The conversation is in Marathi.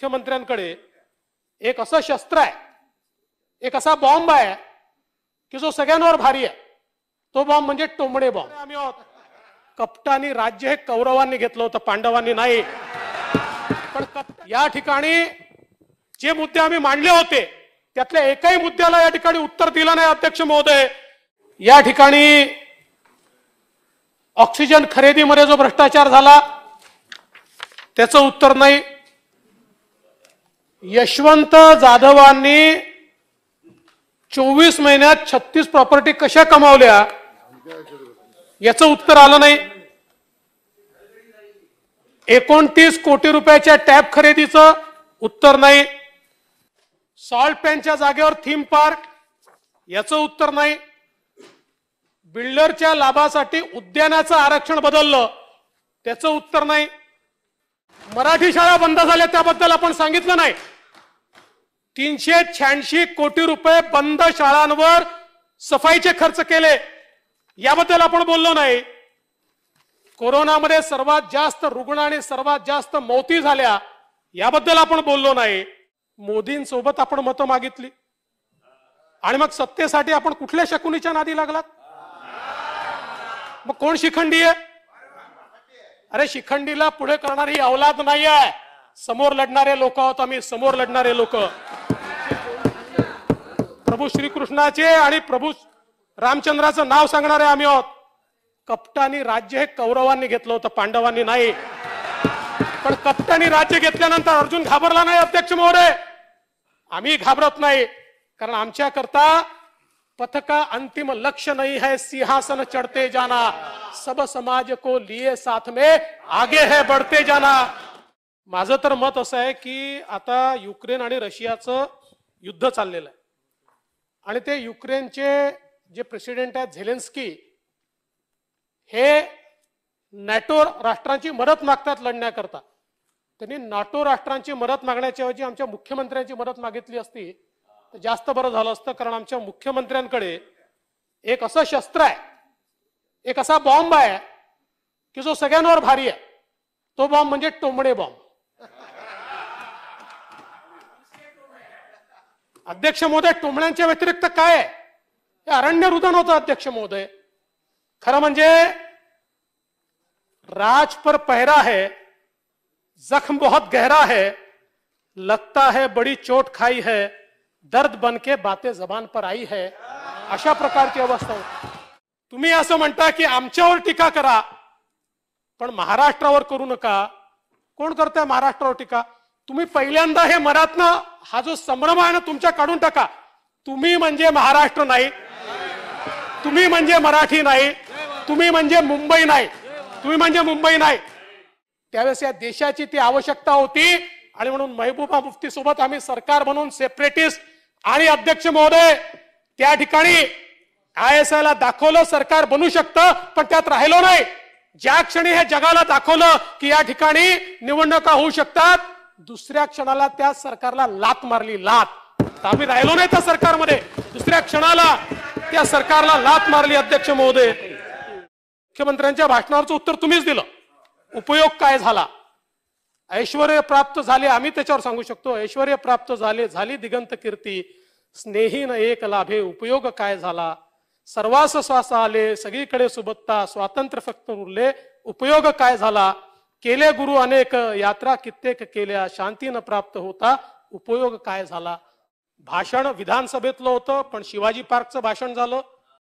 मुख्यमंत्र्यांकडे एक असं शस्त्र आहे एक असा बॉम्ब आहे की जो सगळ्यांवर भारी आहे तो बॉम्ब म्हणजे टोमडे बॉम्ब आम्ही कपटानी राज्य हे कौरवांनी घेतलं होतं पांडवांनी नाही पण या ठिकाणी जे मुद्दे आम्ही मांडले होते त्यातल्या एकाही मुद्द्याला या ठिकाणी उत्तर दिलं नाही अध्यक्ष महोदय या ठिकाणी ऑक्सिजन खरेदीमध्ये जो भ्रष्टाचार झाला त्याचं उत्तर नाही यशवंत जाधवांनी चोवीस महिन्यात छत्तीस प्रॉपर्टी कशा कमावल्या याचं उत्तर आलं नाही एकोणतीस कोटी रुपयाच्या टॅब खरेदीचं उत्तर नाही सॉल्ट पॅनच्या जागेवर थीम पार्क याचं उत्तर नाही बिल्डरच्या लाभासाठी उद्यानाचं आरक्षण बदललं त्याचं उत्तर नाही मराठी शाळा बंद झाल्या त्याबद्दल आपण सांगितलं नाही तीनशे शहाऐंशी कोटी रुपये बंद शाळांवर सफाईचे खर्च केले याबद्दल आपण बोललो नाही कोरोनामध्ये सर्वात जास्त रुग्ण आणि सर्वात जास्त मोती झाल्या याबद्दल आपण बोललो नाही मोदींसोबत आपण मतं मागितली आणि मग सत्तेसाठी आपण कुठल्या शकुनीच्या नादी लागलात मग कोण शिखंडी आहे अरे शिखंडीला पुढे करणारी अवलाद नाही आहे समोर लढणारे लोक आहोत आम्ही समोर लढणारे लोक प्रभू श्रीकृष्णाचे आणि प्रभू रामचंद्राचं नाव सांगणारे आम्ही आहोत कपटानी राज्य हे कौरवांनी घेतलं होतं पांडवांनी नाही पण कपटानी राज्य घेतल्यानंतर अर्जुन घाबरला नाही अध्यक्ष मोरे आम्ही घाबरत नाही कारण आमच्याकरता पथ का अंतिम लक्ष्य नहीं है सिंहासन चढ़ते जाना सब समाज को लिए साथ में आगे है बढ़ते जाना माझं तर मत असं आहे की आता युक्रेन आणि रशियाचं युद्ध चाललेलं आहे आणि ते युक्रेनचे जे प्रेसिडेंट आहेत झेलेन्स्की हे नॅटो राष्ट्रांची मदत मागतात लढण्याकरता त्यांनी नाटो राष्ट्रांची मदत मागण्याच्याऐवजी आमच्या मुख्यमंत्र्यांची मदत मागितली असती तर जास्त बरं कारण आम मुख्यमंत्री एक असं शस्त्र है एक असा बॉम्ब है कि जो सगळ्यांवर भारी है तो बॉम्बे टोमड़े बॉम्ब अध्यक्ष महोदय टोमड़ व्यतिरिक्त का अरण्य रुदन होता अध्यक्ष महोदय खर मे राज पर पहरा है जख्म बहुत गहरा है लगता है बड़ी चोट खाई है दर्द बनके बाते जबान पर आई है अशा प्रकारची अवस्था होती तुम्ही असं म्हणता की आमच्यावर टीका करा पण महाराष्ट्रावर करू नका कोण करतंय महाराष्ट्रावर टीका तुम्ही पहिल्यांदा हे मनातनं हा जो संभ्रम आहे ना तुमच्या काढून टाका तुम्ही म्हणजे महाराष्ट्र नाही तुम्ही म्हणजे मराठी नाही तुम्ही म्हणजे मुंबई नाही तुम्ही म्हणजे मुंबई नाही त्यावेळेस या देशाची ती आवश्यकता होती आणि म्हणून महबूबा मुफ्ती सोबत आम्ही सरकार म्हणून सेपरेटिस्ट आणि अध्यक्ष महोदय त्या ठिकाणी आय एस आय ला दाखवलं सरकार बनू शकतं पण त्यात राहिलो नाही ज्या क्षणी हे जगाला दाखवलं की या ठिकाणी निवडणुका होऊ शकतात दुसऱ्या क्षणाला त्या सरकारला लात मारली लात आम्ही राहिलो नाही त्या सरकारमध्ये दुसऱ्या क्षणाला त्या सरकारला लात मारली अध्यक्ष महोदय मुख्यमंत्र्यांच्या भाषणावरचं उत्तर तुम्हीच दिलं उपयोग काय झाला ऐश्वर प्राप्त झाले आम्ही त्याच्यावर सांगू शकतो ऐश्वर प्राप्त झाले झाली दिगंत कीर्ती स्नेहीन एक लाभे उपयोग काय झाला सर्वास श्वास आले सगळीकडे सुबत्ता स्वातंत्र्य फक्त उरले उपयोग काय झाला केले गुरु अनेक यात्रा कित्येक केल्या शांतीनं प्राप्त होता उपयोग काय झाला भाषण विधानसभेतलं होतं पण शिवाजी पार्कचं भाषण झालं